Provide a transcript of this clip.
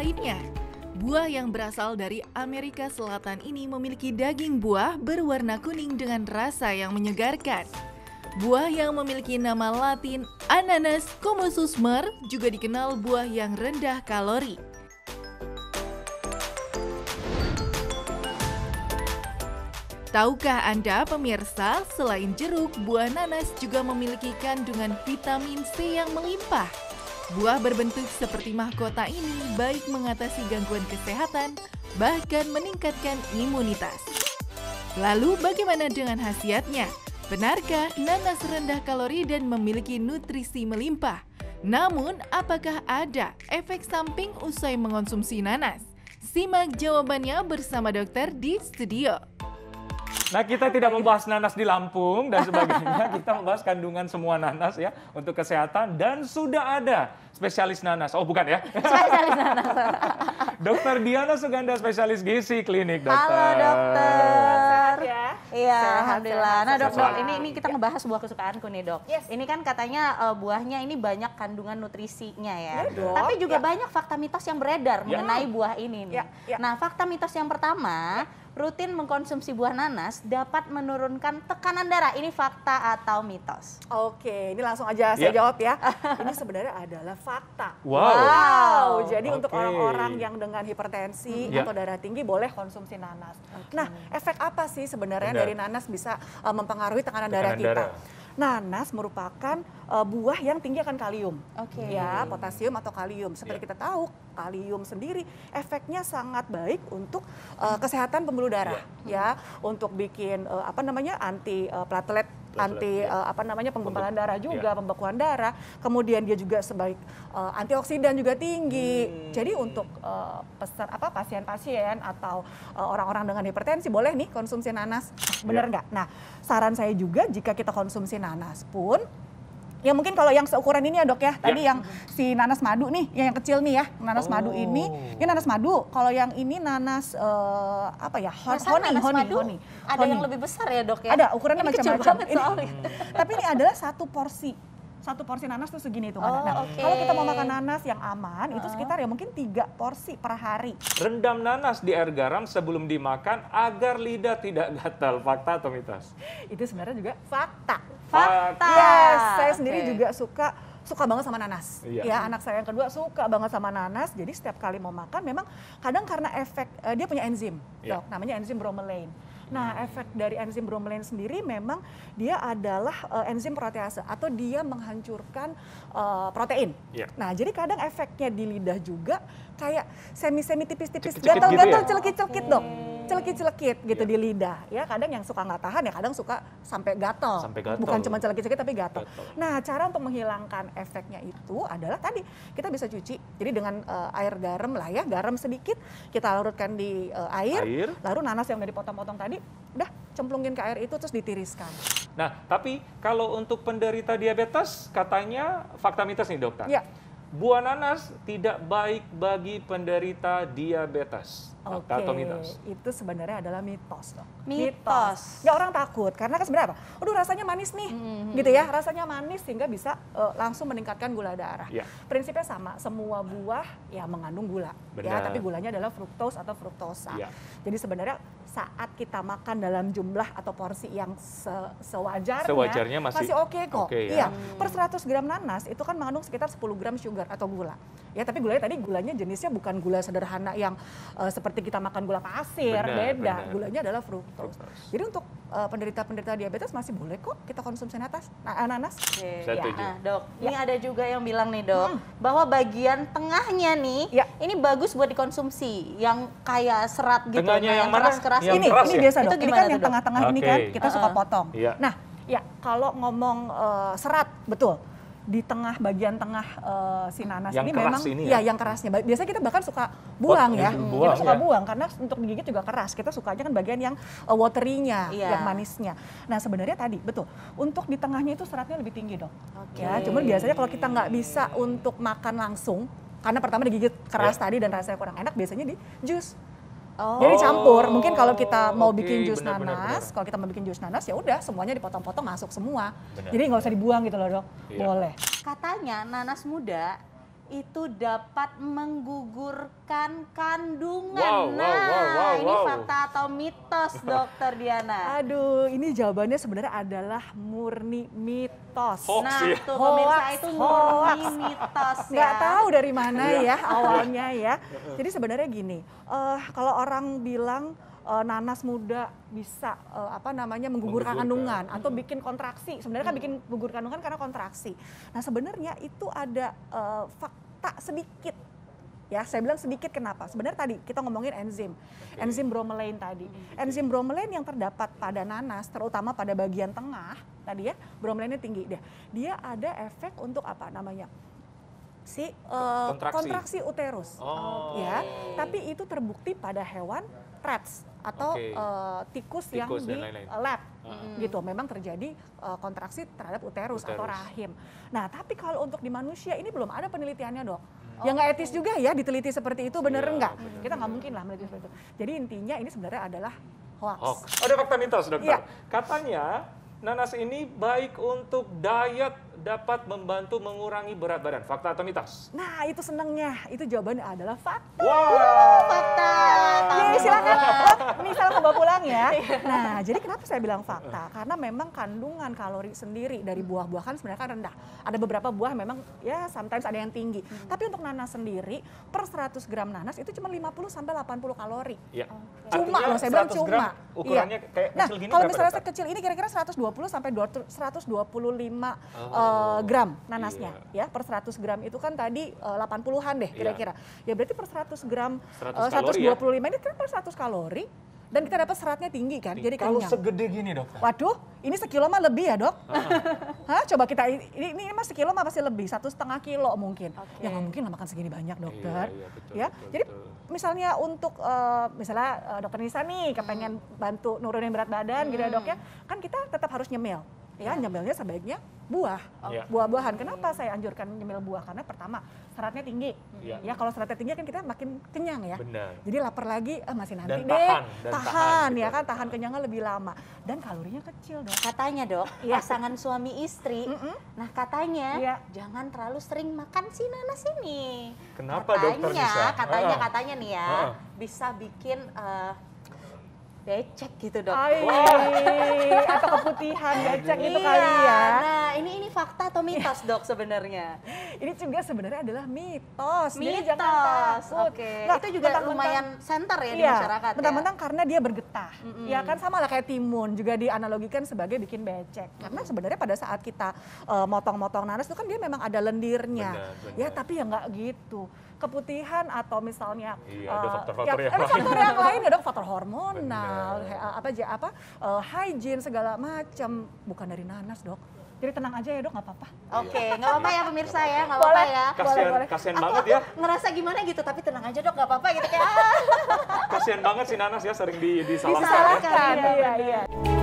lainnya. Buah yang berasal dari Amerika Selatan ini memiliki daging buah berwarna kuning dengan rasa yang menyegarkan. Buah yang memiliki nama latin Ananas comosus mer juga dikenal buah yang rendah kalori. Tahukah Anda pemirsa, selain jeruk, buah nanas juga memiliki kandungan vitamin C yang melimpah. Buah berbentuk seperti mahkota ini baik mengatasi gangguan kesehatan, bahkan meningkatkan imunitas. Lalu bagaimana dengan khasiatnya? Benarkah nanas rendah kalori dan memiliki nutrisi melimpah? Namun, apakah ada efek samping usai mengonsumsi nanas? Simak jawabannya bersama dokter di studio. Nah, kita tidak membahas nanas di Lampung dan sebagainya. Kita membahas kandungan semua nanas ya untuk kesehatan dan sudah ada spesialis nanas. Oh, bukan ya? Spesialis nanas. dokter Diana Suganda, spesialis gizi klinik, dokter. Halo, dokter. Ya? Iya, ya, alhamdulillah. nah, dok, dok, ini ini kita ya. ngebahas buah kesukaanku nih, dok. Yes. Ini kan katanya uh, buahnya ini banyak kandungan nutrisinya ya. Yes, iya, Tapi juga ya. banyak fakta mitos yang beredar ya. mengenai buah ini ya, nih. Ya, ya. Nah, fakta mitos yang pertama, ya rutin mengkonsumsi buah nanas dapat menurunkan tekanan darah. Ini fakta atau mitos? Oke, ini langsung aja saya yeah. jawab ya. ini sebenarnya adalah fakta. Wow. wow. Jadi okay. untuk orang-orang yang dengan hipertensi hmm. atau iya. darah tinggi boleh konsumsi nanas. Okay. Nah, efek apa sih sebenarnya Benar. dari nanas bisa eh, mempengaruhi tekanan, tekanan darah kita? Darah nanas merupakan uh, buah yang tinggi akan kalium. Okay. Ya, potasium atau kalium. Seperti yeah. kita tahu, kalium sendiri efeknya sangat baik untuk uh, kesehatan pembuluh darah yeah. ya, untuk bikin uh, apa namanya? anti uh, platelet anti uh, apa namanya penggumpalan darah iya. juga, ya. pembekuan darah. Kemudian dia juga sebaik uh, antioksidan juga tinggi. Hmm. Jadi untuk uh, peser, apa pasien-pasien atau orang orang-orang dengan hipertensi boleh nih konsumsi nanas. Iya. bener nggak? Ya. Nah, saran saya juga jika kita konsumsi nanas pun Ya mungkin kalau yang seukuran ini ya dok ya, tadi ya. yang si nanas madu nih, yang, yang kecil nih ya, nanas oh. madu ini, ini ya, nanas madu. Kalau yang ini nanas uh, apa ya, hon Masa honey, nanas honey, Ada honey. yang lebih besar ya dok ya? Ada, ukurannya macam-macam. Tapi ini adalah satu porsi satu porsi nanas tuh segini itu Oh, nah, okay. kalau kita mau makan nanas yang aman uh. itu sekitar ya mungkin tiga porsi per hari. Rendam nanas di air garam sebelum dimakan agar lidah tidak gatal. Fakta atau mitos? itu sebenarnya juga fakta fakta. Yes, iya, saya sendiri juga suka suka banget sama nanas. Iya. Ya, anak saya yang kedua suka banget sama nanas. Jadi setiap kali mau makan memang kadang karena efek uh, dia punya enzim, iya. Dok, namanya enzim bromelain. Nah, hmm. efek dari enzim bromelain sendiri memang dia adalah uh, enzim protease atau dia menghancurkan uh, protein. Yeah. Nah, jadi kadang efeknya di lidah juga kayak semi-semi tipis-tipis, gatal-gatal, gitu ya? celekit-celekit okay. dong. Hmm celekit-celekit gitu yeah. di lidah. Ya kadang yang suka nggak tahan ya kadang suka sampai gatel Sampai gatel Bukan cuma celekit-celekit tapi gatel. gatel Nah cara untuk menghilangkan efeknya itu adalah tadi kita bisa cuci. Jadi dengan uh, air garam lah ya, garam sedikit kita larutkan di uh, air, air, lalu nanas yang udah dipotong-potong tadi, udah cemplungin ke air itu terus ditiriskan. Nah tapi kalau untuk penderita diabetes katanya fakta mitos nih dokter. Yeah Buah nanas tidak baik bagi penderita diabetes okay. atau mitos. Itu sebenarnya adalah mitos dong. Mitos. Ya orang takut karena kan sebenarnya apa? Aduh rasanya manis nih, mm-hmm. gitu ya. Rasanya manis sehingga bisa uh, langsung meningkatkan gula darah. Yeah. Prinsipnya sama, semua buah ya mengandung gula. Ya. Benar. Ya, tapi gulanya adalah fruktos atau fruktosa. Yeah. Jadi sebenarnya saat kita makan dalam jumlah atau porsi yang se sewajarnya, sewajarnya masih, masih oke okay kok. Okay, ya? Iya, hmm. per 100 gram nanas itu kan mengandung sekitar 10 gram sugar atau gula. Ya, tapi gulanya tadi gulanya jenisnya bukan gula sederhana yang uh, seperti kita makan gula pasir, benar, beda. Benar. Gulanya adalah fruktos. Jadi untuk Eh, penderita-penderita diabetes masih boleh kok kita konsumsi natas, ananas. Okay. Ya. Iya. Nah, dok, ya. ini ada juga yang bilang nih dok, hmm. bahwa bagian tengahnya nih, ya. ini bagus buat dikonsumsi, yang kayak serat gitu, nah, yang, yang keras keras ini, keras ini ya? biasa dok. Itu ini kan yang tengah-tengah okay. ini kan kita uh -uh. suka ah. potong. Ya. Nah, ya kalau ngomong uh, serat, betul di tengah bagian tengah uh, si nanas yang ini memang ini ya? ya yang kerasnya. Biasanya kita bahkan suka buang ya. Eh, hmm, buang, kita suka ya. buang karena untuk digigit juga keras. Kita sukanya kan bagian yang uh, watery-nya, yeah. yang manisnya. Nah, sebenarnya tadi betul. Untuk di tengahnya itu seratnya lebih tinggi dong. Okay. Ya, cuman biasanya kalau kita nggak bisa untuk makan langsung karena pertama digigit keras yeah. tadi dan rasanya kurang enak, biasanya di jus Oh. Jadi campur. Mungkin kalau kita mau okay, bikin jus benar, nanas, kalau kita mau bikin jus nanas ya udah semuanya dipotong-potong masuk semua. Benar, Jadi nggak usah dibuang gitu loh dok. Iya. Boleh. Katanya nanas muda itu dapat menggugurkan kandungan. Wow, nah, wow, wow, wow, ini wow. fakta atau mitos, Dokter Diana? Aduh, ini jawabannya sebenarnya adalah murni mitos. Hoax, nah, ya. tuh pemirsa itu murni mitos ya. Nggak tahu dari mana iya. ya awalnya ya. Jadi sebenarnya gini, uh, kalau orang bilang uh, nanas muda bisa uh, apa namanya menggugurkan kandungan atau hmm. bikin kontraksi. Sebenarnya kan hmm. bikin gugur kandungan karena kontraksi. Nah, sebenarnya itu ada uh, fakta sedikit Ya, saya bilang sedikit kenapa. Sebenarnya tadi kita ngomongin enzim. Okay. Enzim bromelain tadi. Hmm, enzim bromelain yang terdapat pada nanas, terutama pada bagian tengah tadi ya, bromelainnya tinggi Dia ada efek untuk apa namanya? si uh, kontraksi. kontraksi uterus. Oh. Ya, tapi itu terbukti pada hewan rats atau okay. uh, eh, tikus, tikus yang di lab hmm. gitu. Memang terjadi uh, kontraksi terhadap uterus, uterus atau rahim. Nah, tapi kalau untuk di manusia ini belum ada penelitiannya, Dok. Hmm. Yang nggak etis juga ya diteliti seperti itu, bener ya, nggak? Kita nggak mungkin lah meneliti seperti itu. Jadi intinya ini sebenarnya adalah hoax. hoax. Ada fakta mitos, Dokter. Ya. Katanya Nanas ini baik untuk diet dapat membantu mengurangi berat badan. Fakta atau mitos? Nah, itu senangnya. Itu jawabannya adalah fakta. Wow. wow fakta. Jadi silakan misal oh, mau pulang ya. Iya. Nah, jadi kenapa saya bilang fakta? Karena memang kandungan kalori sendiri dari buah-buahan kan sebenarnya kan rendah. Ada beberapa buah memang ya sometimes ada yang tinggi. Hmm. Tapi untuk nanas sendiri per 100 gram nanas itu cuma 50 sampai 80 kalori. Ya. Cuma loh saya bilang cuma. Gram Ukurannya iya. kayak nah, kecil gini kalau misalnya dokter? sekecil ini kira-kira 120 sampai 125 oh. uh, gram nanasnya iya. ya per 100 gram itu kan tadi uh, eh, 80-an deh iya. kira-kira. Iya. Ya berarti per 100 gram 100 uh, 125 ya? ini kan per 100 kalori dan kita dapat seratnya tinggi kan. Tinggi. Jadi kalau kenyang. segede gini dok. Waduh, ini sekilo mah lebih ya dok. Ah. Hah, coba kita ini ini, ini mah sekilo mah pasti lebih satu setengah kilo mungkin. Okay. Ya nggak mungkin lah makan segini banyak iya, dokter. Iya, iya, betul, ya, betul, jadi betul misalnya untuk uh, misalnya uh, dokter Nisa nih kepengen bantu nurunin berat badan hmm. gitu ya hmm. dok ya, kan kita tetap harus nyemil. Ya, iya. nyemilnya sebaiknya buah, oh. buah-buahan. Kenapa saya anjurkan nyemil buah? Karena pertama, seratnya tinggi. Ya, ya kalau seratnya tinggi kan kita makin kenyang ya. Benar. Jadi lapar lagi eh, masih nanti dan deh. Tahan, dan tahan, tahan ya gitu. ya kan tahan kenyangnya lebih lama dan kalorinya kecil dong. Katanya dok iya. pasangan suami istri. Mm -mm. Nah katanya ya. jangan terlalu sering makan si nanas ini. Kenapa katanya, dokter bisa? Katanya uh. katanya nih ya uh. bisa bikin uh, becek gitu dok. Ay, atau keputihan becek gitu kali ya. Nah atau mitos dok sebenarnya? Ini juga sebenarnya adalah mitos. Mitos. Jadi jangan takut. Oke. Okay. Nah, itu juga mentang lumayan center ya iya, di masyarakat. Ya. Mentang-mentang ya? karena dia bergetah. Mm -hmm. Ya kan sama lah kayak timun juga dianalogikan sebagai bikin becek. Karena sebenarnya pada saat kita motong eh, motong-motong nanas itu kan dia memang ada lendirnya. Benar, benar. Ya tapi ya nggak gitu keputihan atau misalnya iya, eh, ada faktor-faktor uh, yang, yang, yang lain ada faktor hormonal apa aja apa uh, hygiene segala macam bukan dari nanas dok jadi tenang aja ya dok, nggak apa-apa. Oke, okay, nggak apa-apa ya pemirsa ya, nggak apa-apa ya. Kasian, boleh, kasian banget ya. ngerasa gimana gitu, tapi tenang aja dok, nggak apa-apa gitu kayak. kasian banget si Nanas ya, sering di, disalahkan. Disalahkan, iya, iya. iya.